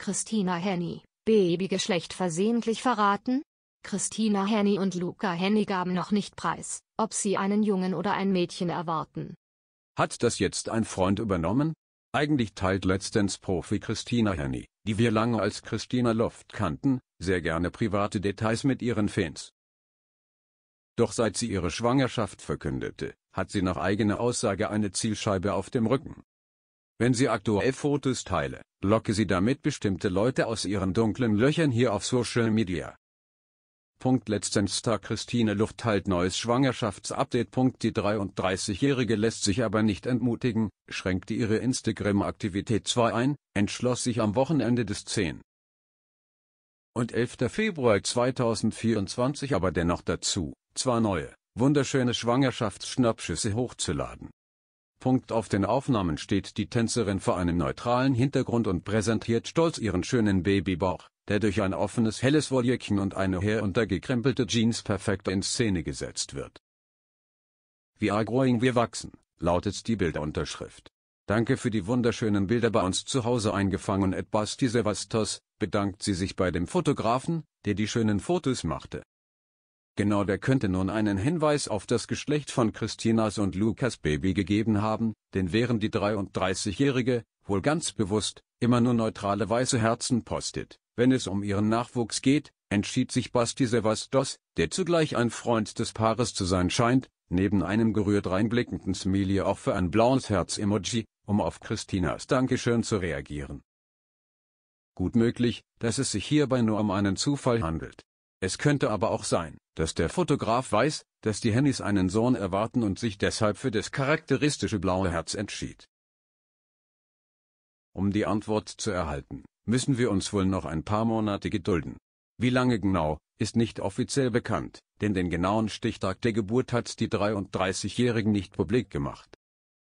Christina Henny, Babygeschlecht versehentlich verraten? Christina Henny und Luca Henny gaben noch nicht preis, ob sie einen Jungen oder ein Mädchen erwarten. Hat das jetzt ein Freund übernommen? Eigentlich teilt letztens Profi Christina Henny, die wir lange als Christina Loft kannten, sehr gerne private Details mit ihren Fans. Doch seit sie ihre Schwangerschaft verkündete, hat sie nach eigener Aussage eine Zielscheibe auf dem Rücken. Wenn Sie aktuell Fotos teile, locke Sie damit bestimmte Leute aus ihren dunklen Löchern hier auf Social Media. Punkt letztens Star Christine Luft teilt halt neues Schwangerschaftsupdate. Punkt die 33-Jährige lässt sich aber nicht entmutigen, schränkte ihre Instagram-Aktivität zwar ein, entschloss sich am Wochenende des 10. und 11. Februar 2024 aber dennoch dazu, zwar neue, wunderschöne Schwangerschaftsschnappschüsse hochzuladen. Punkt auf den Aufnahmen steht die Tänzerin vor einem neutralen Hintergrund und präsentiert stolz ihren schönen Babybauch, der durch ein offenes helles Wolljäckchen und eine heruntergekrempelte Jeans perfekt in Szene gesetzt wird. We are growing, wir wachsen, lautet die Bilderunterschrift. Danke für die wunderschönen Bilder bei uns zu Hause eingefangen at Basti Sevastos, bedankt sie sich bei dem Fotografen, der die schönen Fotos machte. Genau der könnte nun einen Hinweis auf das Geschlecht von Christinas und Lukas Baby gegeben haben, denn während die 33-Jährige, wohl ganz bewusst, immer nur neutrale weiße Herzen postet, wenn es um ihren Nachwuchs geht, entschied sich Basti Sevastos, der zugleich ein Freund des Paares zu sein scheint, neben einem gerührt reinblickenden Smilie auch für ein blaues Herz-Emoji, um auf Christinas Dankeschön zu reagieren. Gut möglich, dass es sich hierbei nur um einen Zufall handelt. Es könnte aber auch sein, dass der Fotograf weiß, dass die Hennys einen Sohn erwarten und sich deshalb für das charakteristische blaue Herz entschied. Um die Antwort zu erhalten, müssen wir uns wohl noch ein paar Monate gedulden. Wie lange genau, ist nicht offiziell bekannt, denn den genauen Stichtag der Geburt hat die 33-Jährigen nicht publik gemacht.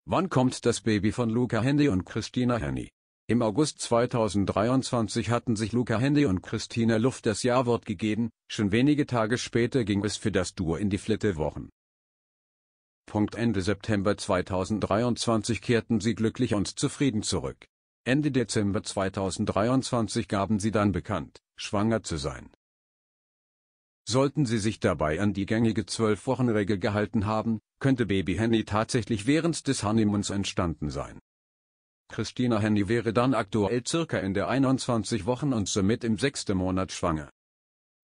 Wann kommt das Baby von Luca Henny und Christina Henny? Im August 2023 hatten sich Luca Handy und Christina Luft das Jawort gegeben, schon wenige Tage später ging es für das Duo in die Flittewochen. Punkt Ende September 2023 kehrten sie glücklich und zufrieden zurück. Ende Dezember 2023 gaben sie dann bekannt, schwanger zu sein. Sollten sie sich dabei an die gängige zwölf wochen regel gehalten haben, könnte Baby Henny tatsächlich während des Honeymoons entstanden sein. Christina Henny wäre dann aktuell circa in der 21 Wochen und somit im sechsten Monat schwanger.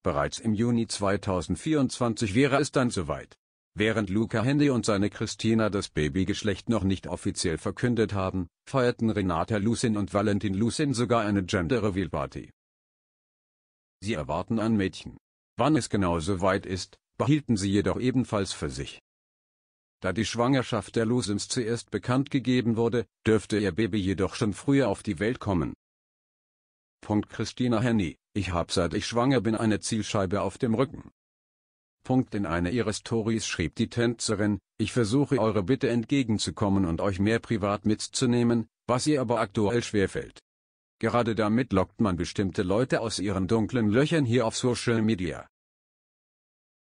Bereits im Juni 2024 wäre es dann soweit. Während Luca Hendy und seine Christina das Babygeschlecht noch nicht offiziell verkündet haben, feierten Renata Lucin und Valentin Lucin sogar eine Gender Reveal Party. Sie erwarten ein Mädchen. Wann es genau soweit ist, behielten sie jedoch ebenfalls für sich. Da die Schwangerschaft der Lusims zuerst bekannt gegeben wurde, dürfte ihr Baby jedoch schon früher auf die Welt kommen. Punkt Christina Henny, ich hab seit ich schwanger bin eine Zielscheibe auf dem Rücken. Punkt in einer ihrer Stories schrieb die Tänzerin, ich versuche eure Bitte entgegenzukommen und euch mehr privat mitzunehmen, was ihr aber aktuell schwerfällt. Gerade damit lockt man bestimmte Leute aus ihren dunklen Löchern hier auf Social Media.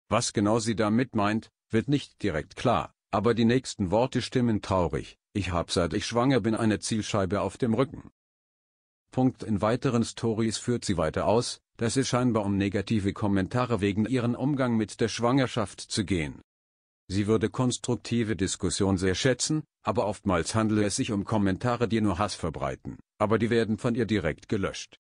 Was genau sie damit meint, wird nicht direkt klar. Aber die nächsten Worte stimmen traurig, ich hab seit ich schwanger bin eine Zielscheibe auf dem Rücken. Punkt in weiteren Stories führt sie weiter aus, dass es scheinbar um negative Kommentare wegen ihren Umgang mit der Schwangerschaft zu gehen. Sie würde konstruktive Diskussion sehr schätzen, aber oftmals handle es sich um Kommentare, die nur Hass verbreiten, aber die werden von ihr direkt gelöscht.